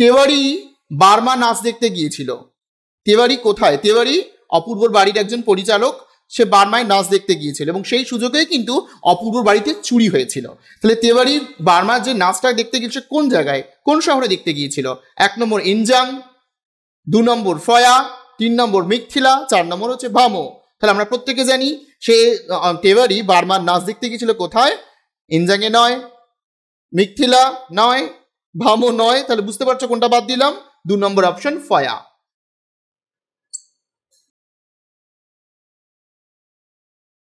Tewari Burma নাচ দেখতে গিয়েছিল তেওয়ারি কোথায় তেওয়ারি অপূর্বর বাড়ির একজন পরিচালক সে বার্মায় নাচ দেখতে গিয়েছিল এবং সেই সুযোগেই কিন্তু অপূর্বর বাড়িতে চুরি হয়েছিল তাহলে তেওয়ারি বার্মার যে নাচটা দেখতে গিয়েছে কোন জায়গায় কোন শহরে দেখতে গিয়েছিল এক নম্বর ইনজাং দু নম্বর ফয়া তিন নম্বর মিথিলা চার নম্বর হচ্ছে ভামো তাহলে আমরা প্রত্যেকে জানি সে তেওয়ারি বার্মার নাচ দেখতে গিয়েছিল কোথায় ইনজাংয়ে নয় মিথিলা নয় ভামো নয় তাহলে বুঝতে পারছো কোনটা বাদ দিলাম দু নম্বর অপশন ফয়া